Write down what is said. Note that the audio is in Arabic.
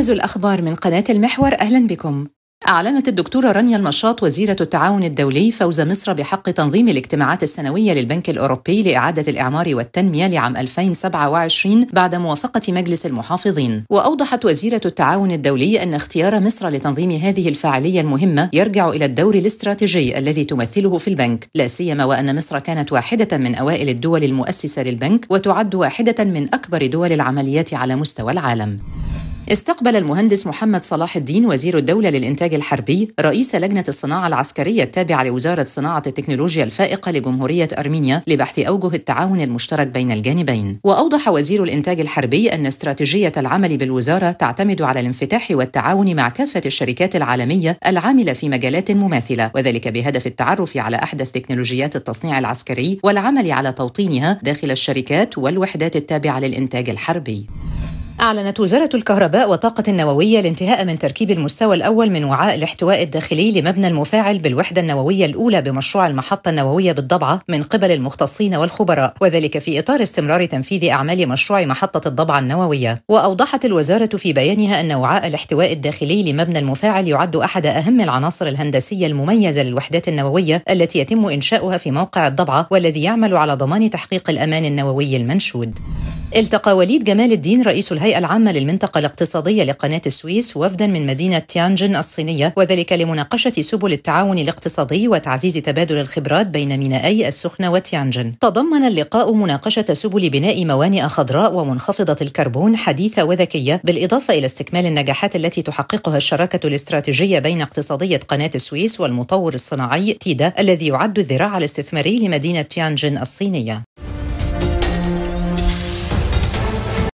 موجز الأخبار من قناة المحور أهلا بكم أعلنت الدكتورة رانيا المشاط وزيرة التعاون الدولي فوز مصر بحق تنظيم الاجتماعات السنوية للبنك الأوروبي لإعادة الإعمار والتنمية لعام 2027 بعد موافقة مجلس المحافظين، وأوضحت وزيرة التعاون الدولي أن اختيار مصر لتنظيم هذه الفعالية المهمة يرجع إلى الدور الاستراتيجي الذي تمثله في البنك، لا سيما وأن مصر كانت واحدة من أوائل الدول المؤسسة للبنك وتعد واحدة من أكبر دول العمليات على مستوى العالم. استقبل المهندس محمد صلاح الدين وزير الدولة للإنتاج الحربي رئيس لجنة الصناعة العسكرية التابعة لوزارة صناعة التكنولوجيا الفائقة لجمهورية أرمينيا لبحث أوجه التعاون المشترك بين الجانبين وأوضح وزير الإنتاج الحربي أن استراتيجية العمل بالوزارة تعتمد على الانفتاح والتعاون مع كافة الشركات العالمية العاملة في مجالات مماثلة وذلك بهدف التعرف على أحدث تكنولوجيات التصنيع العسكري والعمل على توطينها داخل الشركات والوحدات التابعة للإنتاج الحربي أعلنت وزارة الكهرباء والطاقة النووية الانتهاء من تركيب المستوى الأول من وعاء الاحتواء الداخلي لمبنى المفاعل بالوحدة النووية الأولى بمشروع المحطة النووية بالضبعة من قبل المختصين والخبراء وذلك في إطار استمرار تنفيذ أعمال مشروع محطة الضبعة النووية وأوضحت الوزارة في بيانها أن وعاء الاحتواء الداخلي لمبنى المفاعل يعد أحد أهم العناصر الهندسية المميزة للوحدات النووية التي يتم إنشاؤها في موقع الضبعة والذي يعمل على ضمان تحقيق الأمان النووي المنشود التقى وليد جمال الدين رئيس الهيئة العامة للمنطقة الاقتصادية لقناة السويس وفدا من مدينة تيانجن الصينية وذلك لمناقشة سبل التعاون الاقتصادي وتعزيز تبادل الخبرات بين مينائي السخنة وتيانجن. تضمن اللقاء مناقشة سبل بناء موانئ خضراء ومنخفضة الكربون حديثة وذكية بالإضافة إلى استكمال النجاحات التي تحققها الشراكة الاستراتيجية بين اقتصادية قناة السويس والمطور الصناعي تيدا الذي يعد الذراع الاستثماري لمدينة تيانجن الصينية.